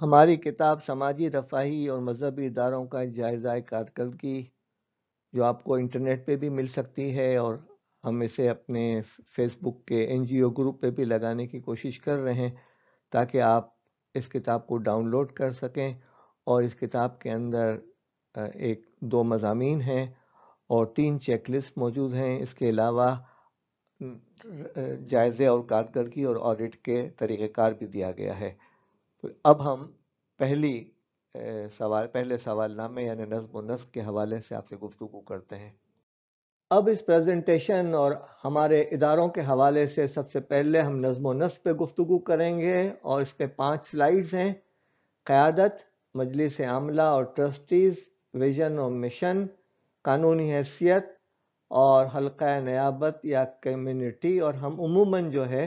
हमारी किताब समाजी रफाही और मजहबी इदारों का जायज़ा कारकर्दगी जो आपको इंटरनेट पे भी मिल सकती है और हम इसे अपने फेसबुक के एन जी ओ ग्रुप पर भी लगाने की कोशिश कर रहे हैं ताकि आप इस किताब को डाउनलोड कर सकें और इस किताब के अंदर एक दो मजामी हैं और तीन चेकलिस्ट मौजूद हैं इसके अलावा जायज़े और कारकर्दगी और ऑडिट के तरीक़ार भी दिया गया है तो अब हम पहली सवाल पहले सवाल नामे यानी नज्म नस्क के हवाले से आपसे गुफ्तु करते हैं अब इस प्रेजेंटेशन और हमारे इदारों के हवाले से सबसे पहले हम नज्म नस्क पे गुफ्तु करेंगे और इस पर पाँच स्लाइड्स हैं क़्यादत मजलिस आमला और ट्रस्टीज़ विजन और मिशन कानूनी हैसियत और हल्का नयाबत या कम्युनिटी और हम उमूमन जो है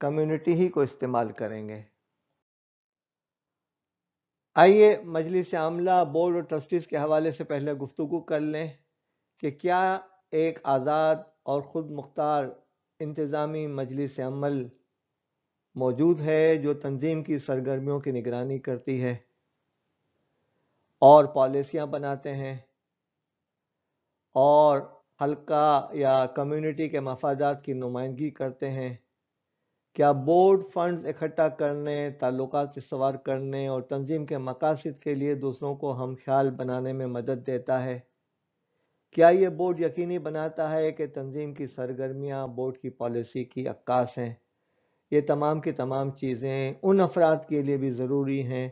कम्युनिटी ही को इस्तेमाल करेंगे आइए मजलिस आमला बोर्ड और ट्रस्टीज़ के हवाले से पहले गुफ्तु कर लें कि क्या एक आज़ाद और ख़ुद मुख्तार इंतज़ामी मजलिस अमल मौजूद है जो तंजीम की सरगर्मियों की निगरानी करती है और पॉलिसियाँ बनाते हैं और हल्का या कम्युनिटी के मफादात की नुमाइंदगी करते हैं क्या बोर्ड फंड इकट्ठा करने ताल्लुकात सवार करने और तंजीम के मकासद के लिए दूसरों को हम ख्याल बनाने में मदद देता है क्या ये बोर्ड यकीनी बनाता है कि तंजीम की सरगर्मियाँ बोर्ड की पॉलिसी की अक्कास हैं ये तमाम की तमाम चीज़ें उन अफराद के लिए भी ज़रूरी हैं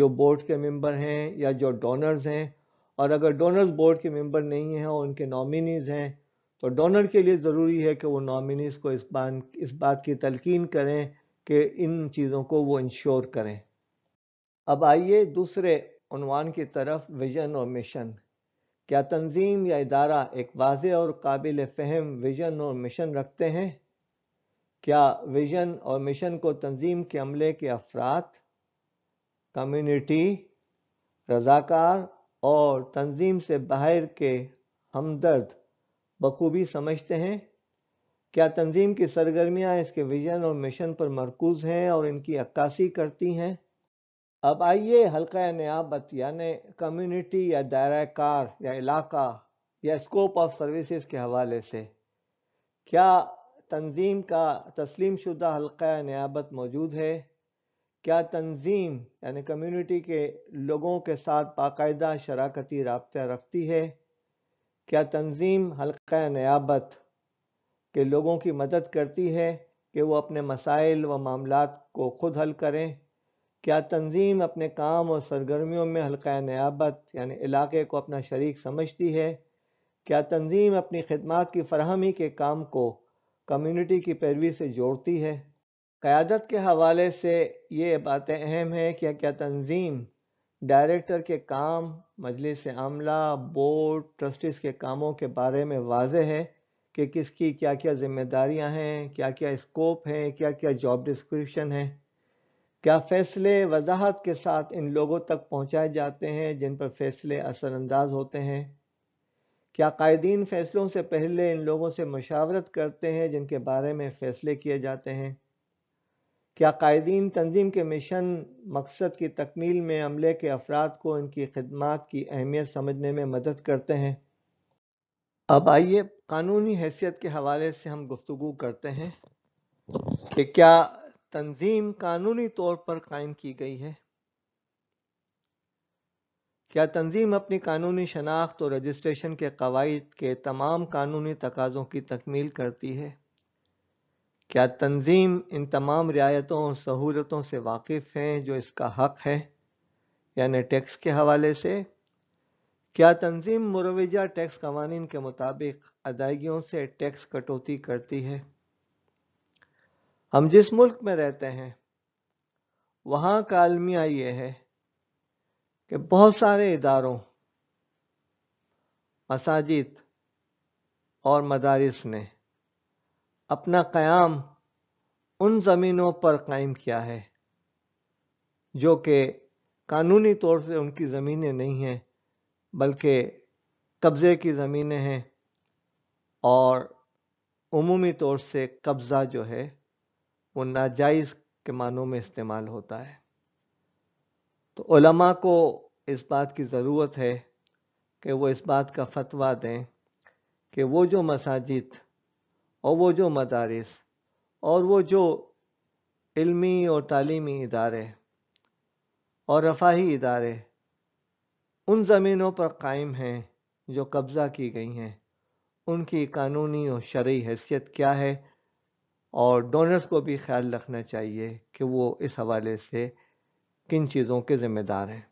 जो बोर्ड के मेंबर हैं या जो डोनर्स हैं और अगर डोनर्स बोर्ड के मेंबर नहीं हैं और उनके नॉमिनीज़ हैं तो डोनर के लिए ज़रूरी है कि वो नॉमिनीज़ को इस बात इस बात की तलकिन करें कि इन चीज़ों को वो इंश्योर करें अब आइए दूसरे उनवान की तरफ विजन और मिशन क्या तंजीम या इदारा एक वाज और काबिल फहम विजन और मिशन रखते हैं क्या विजन और मिशन को तंजीम के अमले के अफराद कम्युनिटी रजाकार और तंजीम से बाहर के हमदर्द बखूबी समझते हैं क्या तंजीम की सरगर्मियाँ इसके विजन और मिशन पर मरकूज हैं और इनकी अक्कासी करती हैं अब आइए हल्का नयाबत यानि कम्युनिटी या दायरा कार या इलाका या स्कोप ऑफ सर्विसेज के हवाले से क्या तंजीम का तस्लीम शुदा हल्का नियाबत मौजूद है क्या तंजीम यानि कम्युनिटी के लोगों के साथ बाकायदा शराकती रबते रखती है क्या तंजीम हल्का नयाबत के लोगों की मदद करती है कि वो अपने मसाइल व मामला को खुद हल करें क्या तंजीम अपने काम और सरगर्मियों में हल्का नयाबत यानी इलाके को अपना शरीक समझती है क्या तंजीम अपनी खदमात की फरहमी के काम को कम्युनिटी की पैरवी से जोड़ती है क़्यादत के हवाले से ये बातें अहम हैं कि क्या तंजीम डायरेक्टर के काम मजलिस अमला बोर्ड ट्रस्टीज़ के कामों के बारे में वाज है कि किसकी क्या क्या जिम्मेदारियां हैं क्या क्या स्कोप है क्या क्या जॉब डिस्क्रिप्शन है क्या फ़ैसले वजाहत के साथ इन लोगों तक पहुंचाए जाते हैं जिन पर फ़ैसले असरानंदाज होते हैं क्या कायदीन फ़ैसलों से पहले इन लोगों से मशावरत करते हैं जिनके बारे में फ़ैसले किए जाते हैं क्या कायदीन तंजीम के मिशन मकसद की तकमील में अमले के अफराद को इनकी खदमात की अहमियत समझने में मदद करते हैं अब आइए कानूनी हैसियत के हवाले से हम गुफ्तु करते हैं कि क्या तंजीम कानूनी तौर पर कायम की गई है क्या तंजीम अपनी कानूनी शनाख्त और रजिस्ट्रेशन के कवायद के तमाम कानूनी तकाज़ों की तकमील करती है क्या तंजीम इन तमाम रियायतों और सहूलतों से वाकिफ़ हैं जो इसका हक है यानि टैक्स के हवाले से क्या तंजीम मुरवजा टैक्स कवानीन के मुताबिक अदायगियों से टैक्स कटौती करती है हम जिस मुल्क में रहते हैं वहाँ का अलमिया ये है कि बहुत सारे इदारों मसाजिद और मदारस ने अपना क़याम उन ज़मीनों पर कायम किया है जो कि कानूनी तौर से उनकी ज़मीनें नहीं हैं बल्कि कब्ज़े की ज़मीनें हैं और उमूमी तौर से कब्ज़ा जो है वो नाजायज़ के मानों में इस्तेमाल होता है तो उलमा को इस बात की ज़रूरत है कि वो इस बात का फतवा दें कि वो जो मसाजिद और वो जो मदारस और वो जो इल्मी और तालीमी इदारे और रफाही इदारे उन ज़मीनों पर कायम हैं जो कब्ज़ा की गई हैं उनकी कानूनी और शर्य हैसियत क्या है और डोनर्स को भी ख्याल रखना चाहिए कि वो इस हवाले से किन चीज़ों के ज़िम्मेदार हैं